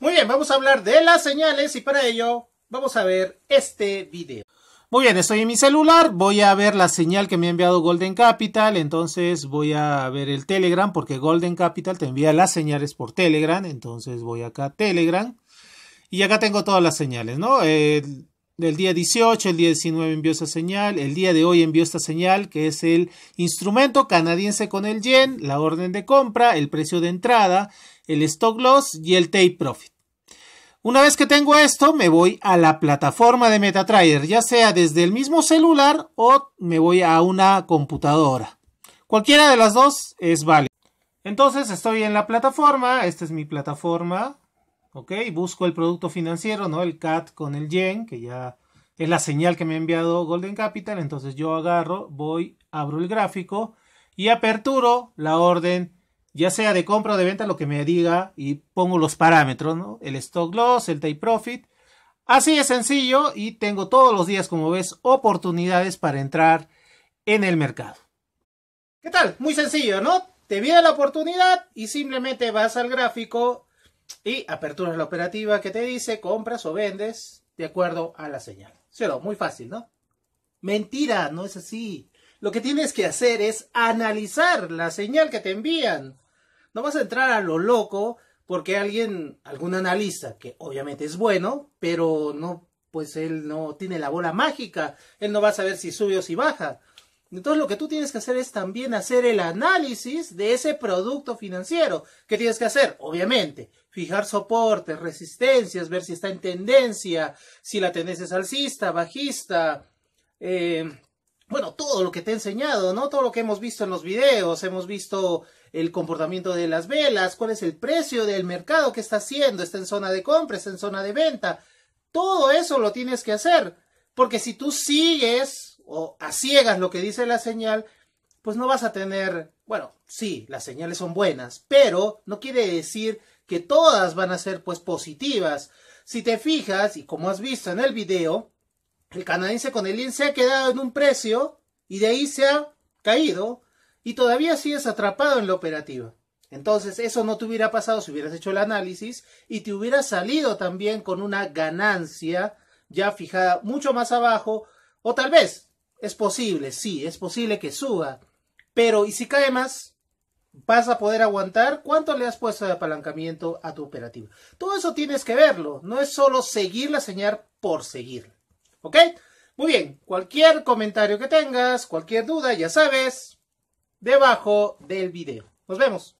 Muy bien, vamos a hablar de las señales y para ello vamos a ver este video. Muy bien, estoy en mi celular, voy a ver la señal que me ha enviado Golden Capital, entonces voy a ver el Telegram porque Golden Capital te envía las señales por Telegram, entonces voy acá a Telegram y acá tengo todas las señales, ¿no? Del día 18, el día 19 envió esa señal, el día de hoy envió esta señal que es el instrumento canadiense con el yen, la orden de compra, el precio de entrada, el stock loss y el take profit. Una vez que tengo esto, me voy a la plataforma de MetaTrader, ya sea desde el mismo celular o me voy a una computadora. Cualquiera de las dos es vale. Entonces estoy en la plataforma, esta es mi plataforma, ¿ok? Busco el producto financiero, ¿no? El CAT con el yen, que ya es la señal que me ha enviado Golden Capital. Entonces yo agarro, voy, abro el gráfico y aperturo la orden, ya sea de compra o de venta, lo que me diga, y pongo los parámetros, ¿no? El stop loss, el take profit. Así es sencillo y tengo todos los días, como ves, oportunidades para entrar en el mercado. ¿Qué tal? Muy sencillo, ¿no? Te viene la oportunidad y simplemente vas al gráfico, y apertura la operativa que te dice compras o vendes de acuerdo a la señal. Cero, muy fácil, ¿no? Mentira, no es así. Lo que tienes que hacer es analizar la señal que te envían. No vas a entrar a lo loco porque alguien, algún analista, que obviamente es bueno, pero no, pues él no tiene la bola mágica. Él no va a saber si sube o si baja. Entonces lo que tú tienes que hacer es también hacer el análisis de ese producto financiero. ¿Qué tienes que hacer? Obviamente, fijar soportes, resistencias, ver si está en tendencia, si la tendencia es alcista, bajista, eh, bueno, todo lo que te he enseñado, ¿no? Todo lo que hemos visto en los videos, hemos visto el comportamiento de las velas, cuál es el precio del mercado que está haciendo, está en zona de compra, está en zona de venta. Todo eso lo tienes que hacer, porque si tú sigues o a ciegas lo que dice la señal, pues no vas a tener, bueno, sí, las señales son buenas, pero no quiere decir que todas van a ser pues positivas. Si te fijas, y como has visto en el video, el canadiense con el IN se ha quedado en un precio y de ahí se ha caído y todavía sigues atrapado en la operativa. Entonces, eso no te hubiera pasado si hubieras hecho el análisis y te hubiera salido también con una ganancia ya fijada mucho más abajo o tal vez es posible, sí, es posible que suba. Pero, ¿y si cae más? ¿Vas a poder aguantar? ¿Cuánto le has puesto de apalancamiento a tu operativo? Todo eso tienes que verlo. No es solo seguir la señal por seguirla. ¿Ok? Muy bien. Cualquier comentario que tengas, cualquier duda, ya sabes, debajo del video. Nos vemos.